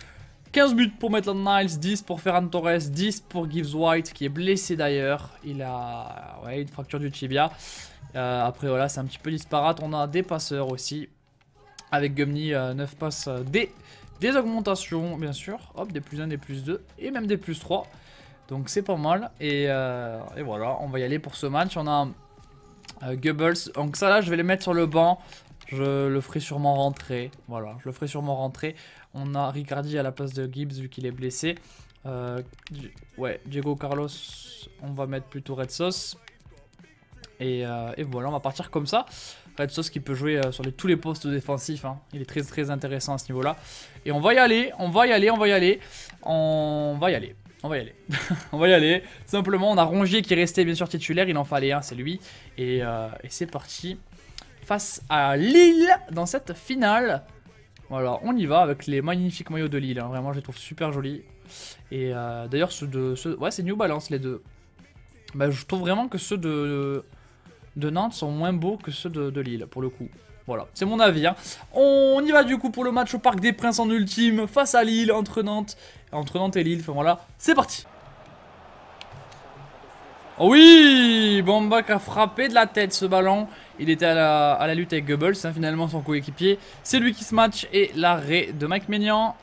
15 buts pour Maitland Niles, 10 pour Ferran Torres, 10 pour Gibbs White qui est blessé d'ailleurs. Il a une fracture du tibia. Euh, après voilà, c'est un petit peu disparate. On a des passeurs aussi. Avec Gumny, 9 euh, passes des, des augmentations bien sûr. Hop, des plus 1, des plus 2 et même des plus 3. Donc c'est pas mal. Euh, et, voilà, on va y aller pour ce match. On a euh, Goebbels. Donc ça là, je vais les mettre sur le banc. Je le ferai sûrement rentrer. Voilà, je le ferai sûrement rentrer. On a Ricardi à la place de Gibbs vu qu'il est blessé. Euh, ouais, Diego Carlos, on va mettre plutôt Red Sauce. Et, voilà, on va partir comme ça. Red Sauce qui peut jouer sur tous les postes défensifs. Hein. Il est très très intéressant à ce niveau-là. Et on va y aller, on va y aller, on va y aller. On va y aller. On va y aller. on va y aller. simplement, on a Rongier qui restait bien sûr titulaire. Il en fallait un, c'est lui. Euh, et, c'est parti face à Lille dans cette finale. Voilà, on y va avec les magnifiques maillots de Lille. Hein. Vraiment, je les trouve super jolis. Et euh, d'ailleurs, ceux de... ouais, c'est New Balance, les deux. Bah, je trouve vraiment que ceux de, de, Nantes sont moins beaux que ceux de Lille, pour le coup. Voilà, c'est mon avis. Hein. On y va du coup pour le match au Parc des Princes en ultime face à Lille entre Nantes, entre Nantes et Lille. Enfin voilà, c'est parti. Oh oui Bombak a frappé de la tête ce ballon. Il était à la, lutte avec Goebbels, hein, finalement son coéquipier. C'est lui qui se match et l'arrêt de Mike Ménian.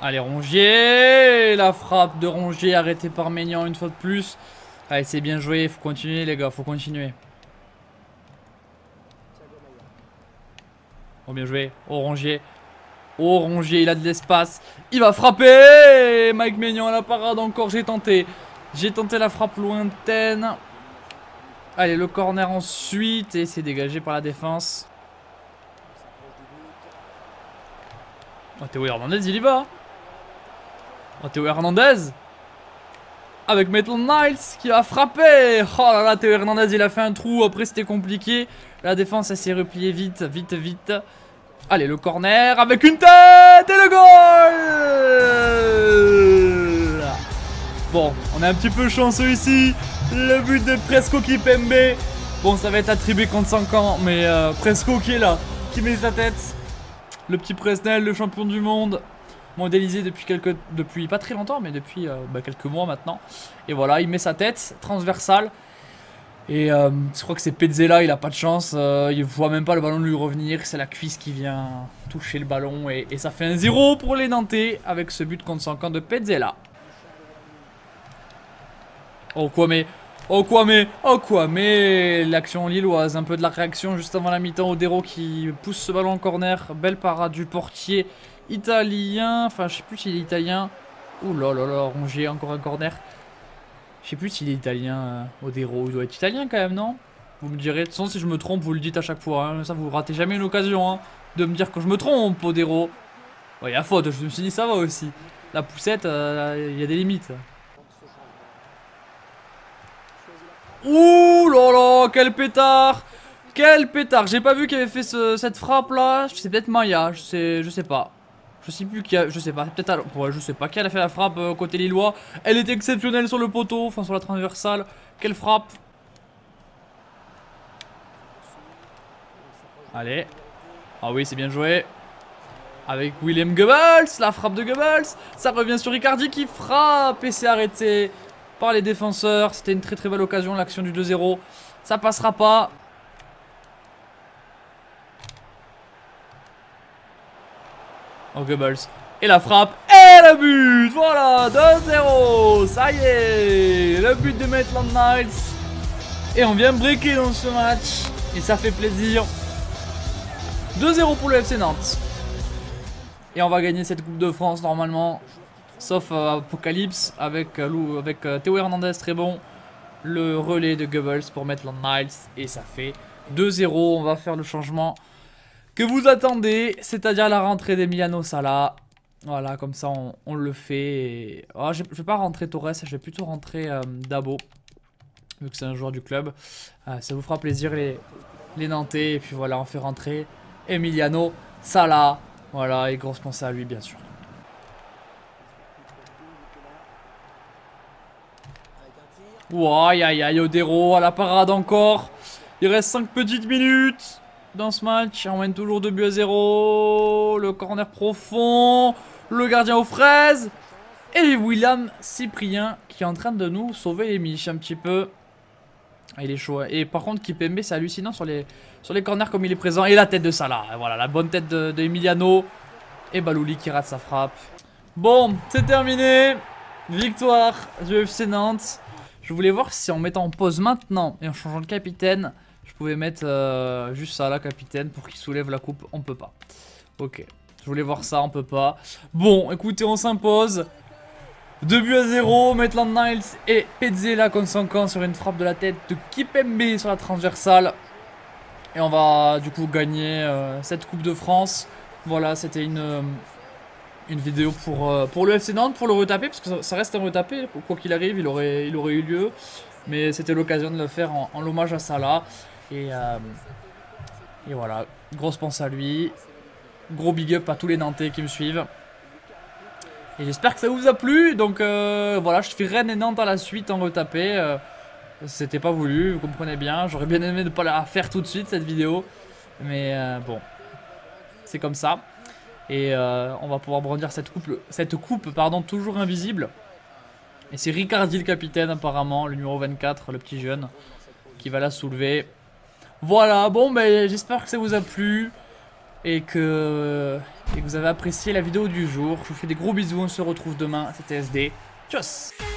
Allez, Rongier La frappe de Rongier arrêtée par Ménian une fois de plus. Allez, c'est bien joué, faut continuer les gars, faut continuer. Oh bien joué, Orangier. Orangier, il a de l'espace. Il va frapper Mike Maignan à la parade encore, j'ai tenté. J'ai tenté la frappe lointaine. Allez, le corner ensuite et c'est dégagé par la défense. Oh, Hernandez, il y va. Oh, Hernandez avec Metal Knights qui a frappé Oh là là, Théo Hernandez il a fait un trou, après c'était compliqué. La défense elle s'est repliée vite, vite, vite. Allez, le corner avec une tête et le goal Bon, on est un petit peu chanceux ici. Le but de Presco Kipembe. Bon, ça va être attribué contre 5 ans, mais euh, Presco qui est là, qui met sa tête. Le petit Presnel, le champion du monde, modélisé depuis, quelques, depuis pas très longtemps, mais depuis euh, bah, quelques mois maintenant. Et voilà, il met sa tête transversale. Et euh, je crois que c'est Pezzella, il a pas de chance, euh, il voit même pas le ballon lui revenir, c'est la cuisse qui vient toucher le ballon et, ça fait un 0 pour les Nantais avec ce but contre son camp de Pezzella. Oh mais oh mais oh mais l'action lilloise, un peu de la réaction juste avant la mi-temps, Odero qui pousse ce ballon en corner, belle parade du portier italien. Enfin, je sais plus s'il est italien. Ouh là là là, Rongier, encore un corner. Je sais plus s'il est italien, euh, Odero. Il doit être italien quand même, non Vous me direz. De toute façon, si je me trompe, vous le dites à chaque fois. Hein. Ça, vous ratez jamais une occasion hein, de me dire que je me trompe, Odero. Il ouais, y a faute, je me suis dit ça va aussi. La poussette, euh, il y a des limites. Ouh là là, quel pétard Quel pétard J'ai pas vu qu'il avait fait cette frappe là. C'est peut-être Maya, je sais, je sais pas. Je sais plus qui a, je sais pas, peut-être, je sais pas qui a fait la frappe euh, côté lillois. Elle est exceptionnelle sur le poteau, enfin sur la transversale. Quelle frappe Allez. Ah oui, c'est bien joué. Avec William Goebbels, la frappe de Goebbels. Ça revient sur Ricardi qui frappe et c'est arrêté par les défenseurs. C'était une très très belle occasion, l'action du 2-0. Ça passera pas. Oh Goebbels. Et la frappe et le but Voilà, 2-0 Ça y est Le but de Maitland Niles. Et on vient briquer dans ce match. Et ça fait plaisir. 2-0 pour le FC Nantes. Et on va gagner cette Coupe de France normalement. Sauf euh, Apocalypse avec, euh, avec euh, Théo Hernandez, très bon. Le relais de Goebbels pour Maitland Niles. Et ça fait 2-0. On va faire le changement que vous attendez, c'est-à-dire la rentrée d'Emiliano Sala. Voilà, comme ça on, le fait. Oh, je, vais pas rentrer Torres, je vais plutôt rentrer euh, Dabo, vu que c'est un joueur du club. Euh, ça vous fera plaisir les, Nantais. Et puis voilà, on fait rentrer Emiliano Sala. Voilà, et grosse pensée à lui bien sûr. Ouah, aïe aïe aïe, Odero à la parade encore. Il reste 5 petites minutes dans ce match. On mène toujours 2 buts à 0. Le corner profond. Le gardien aux fraises. Et William Cyprien qui est en train de nous sauver les miches un petit peu. il est chaud. Hein. Et par contre, Kipembe, c'est hallucinant sur les, sur les corners comme il est présent. Et la tête de Salah. voilà, la bonne tête de, Emiliano. Et Balouli qui rate sa frappe. Bon, c'est terminé. Victoire du FC Nantes. Je voulais voir si en mettant en pause maintenant et en changeant de capitaine, je pouvais mettre euh, juste ça là, capitaine, pour qu'il soulève la coupe. On peut pas. Ok. Je voulais voir ça, on peut pas. Bon, écoutez, on s'impose. 2 buts à 0, Maitland Niles et Pezzella contre sur une frappe de la tête de Kipembe sur la transversale. Et on va du coup gagner euh, cette Coupe de France. Voilà, c'était une, euh, une vidéo pour, pour le FC Nantes, pour le retaper, parce que ça, reste un retaper, quoi qu'il arrive, il aurait, il aurait eu lieu. Mais c'était l'occasion de le faire en, hommage l'hommage à Salah. Euh, et, voilà, grosse pense à lui. Gros big up à tous les Nantais qui me suivent. Et j'espère que ça vous a plu. Donc euh, voilà, je fais Rennes et Nantes à la suite en retapé. Euh, c'était pas voulu, vous comprenez bien. J'aurais bien aimé ne pas la faire tout de suite cette vidéo. Mais bon, c'est comme ça. Et on va pouvoir brandir cette coupe, cette coupe pardon, toujours invisible. Et c'est Ricardi le capitaine apparemment, le numéro 24, le petit jeune, qui va la soulever. Voilà, bon, ben, j'espère que ça vous a plu et que, vous avez apprécié la vidéo du jour. Je vous fais des gros bisous, on se retrouve demain. C'était e SD. Tchuss